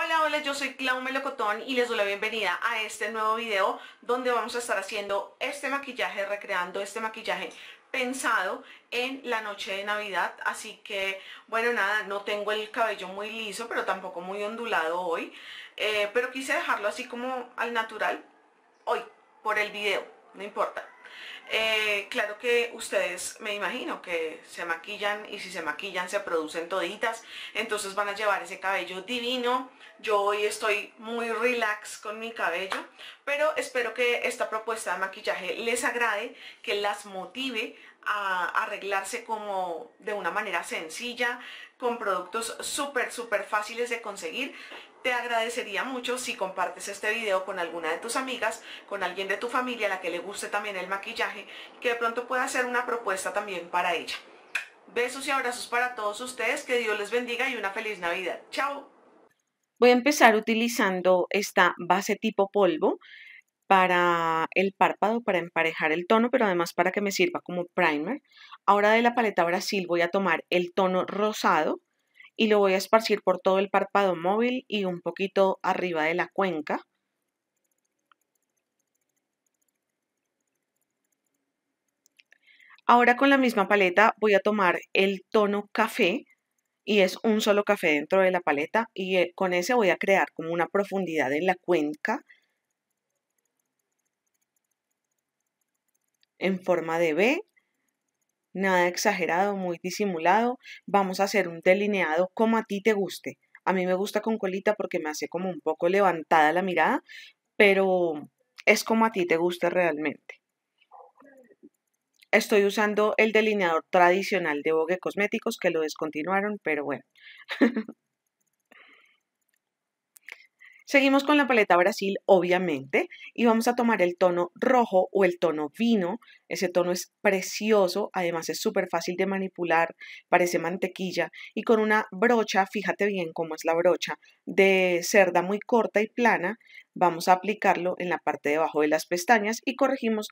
Hola, hola, yo soy Clau Melocotón y les doy la bienvenida a este nuevo video donde vamos a estar haciendo este maquillaje, recreando este maquillaje pensado en la noche de Navidad, así que bueno nada, no tengo el cabello muy liso pero tampoco muy ondulado hoy, eh, pero quise dejarlo así como al natural hoy, por el video, no importa. Eh, claro que ustedes me imagino que se maquillan y si se maquillan se producen toditas, entonces van a llevar ese cabello divino. Yo hoy estoy muy relax con mi cabello, pero espero que esta propuesta de maquillaje les agrade, que las motive a arreglarse como de una manera sencilla, con productos súper, súper fáciles de conseguir. Te agradecería mucho si compartes este video con alguna de tus amigas, con alguien de tu familia a la que le guste también el maquillaje que de pronto pueda hacer una propuesta también para ella. Besos y abrazos para todos ustedes, que Dios les bendiga y una feliz Navidad. Chao. Voy a empezar utilizando esta base tipo polvo para el párpado, para emparejar el tono, pero además para que me sirva como primer. Ahora de la paleta Brasil voy a tomar el tono rosado y lo voy a esparcir por todo el párpado móvil y un poquito arriba de la cuenca. Ahora con la misma paleta voy a tomar el tono café y es un solo café dentro de la paleta y eh, con ese voy a crear como una profundidad en la cuenca en forma de B. Nada exagerado, muy disimulado. Vamos a hacer un delineado como a ti te guste. A mí me gusta con colita porque me hace como un poco levantada la mirada, pero es como a ti te guste realmente. Estoy usando el delineador tradicional de Bogue Cosméticos que lo descontinuaron, pero bueno. Seguimos con la paleta Brasil, obviamente, y vamos a tomar el tono rojo o el tono vino. Ese tono es precioso, además es súper fácil de manipular, parece mantequilla. Y con una brocha, fíjate bien cómo es la brocha, de cerda muy corta y plana, vamos a aplicarlo en la parte de abajo de las pestañas y corregimos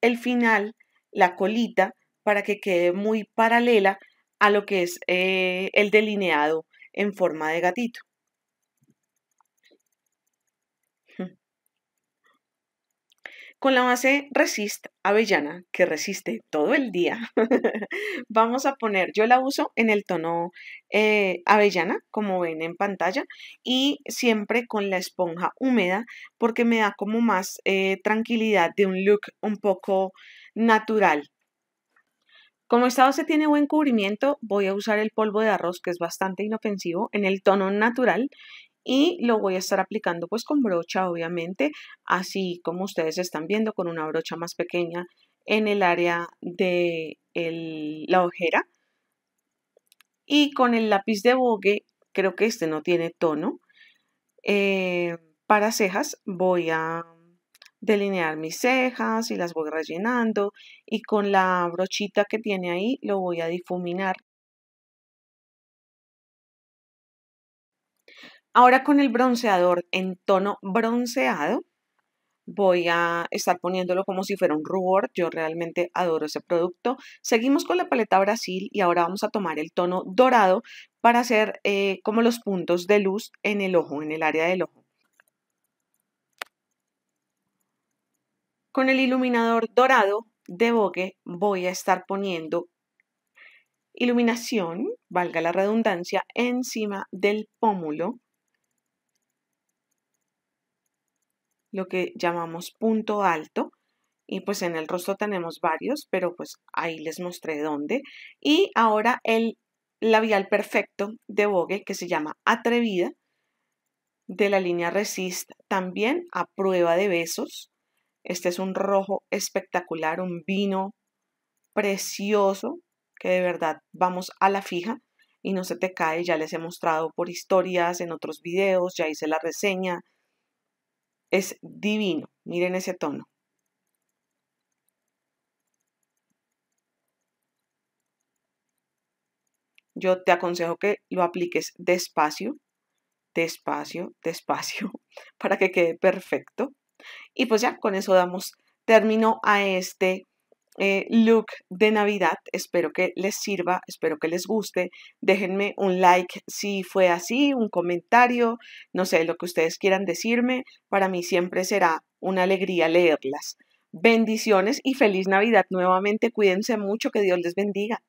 el final la colita para que quede muy paralela a lo que es eh, el delineado en forma de gatito. Con la base Resist Avellana, que resiste todo el día, vamos a poner, yo la uso en el tono eh, Avellana, como ven en pantalla, y siempre con la esponja húmeda, porque me da como más eh, tranquilidad de un look un poco natural. Como estado se tiene buen cubrimiento, voy a usar el polvo de arroz, que es bastante inofensivo, en el tono natural y lo voy a estar aplicando pues con brocha, obviamente, así como ustedes están viendo, con una brocha más pequeña en el área de la ojera. Y con el lápiz de bogue, creo que este no tiene tono, eh, para cejas voy a delinear mis cejas y las voy rellenando y con la brochita que tiene ahí lo voy a difuminar. Ahora con el bronceador en tono bronceado voy a estar poniéndolo como si fuera un rubor. Yo realmente adoro ese producto. Seguimos con la paleta Brasil y ahora vamos a tomar el tono dorado para hacer eh, como los puntos de luz en el ojo, en el área del ojo. con el iluminador dorado de Vogue voy a estar poniendo iluminación, valga la redundancia, encima del pómulo, lo que llamamos punto alto, y pues en el rostro tenemos varios, pero pues ahí les mostré dónde. Y ahora el labial perfecto de Vogue que se llama Atrevida, de la línea Resist, también a prueba de besos, este es un rojo espectacular, un vino precioso que de verdad vamos a la fija y no se te cae. Ya les he mostrado por historias, en otros videos, ya hice la reseña. Es divino. Miren ese tono. Yo te aconsejo que lo apliques despacio, despacio, despacio, para que quede perfecto. Y pues ya, con eso damos término a este eh, look de Navidad. Espero que les sirva, espero que les guste. Déjenme un like si fue así, un comentario, no sé, lo que ustedes quieran decirme. Para mí siempre será una alegría leerlas. Bendiciones y feliz Navidad nuevamente. Cuídense mucho, que Dios les bendiga.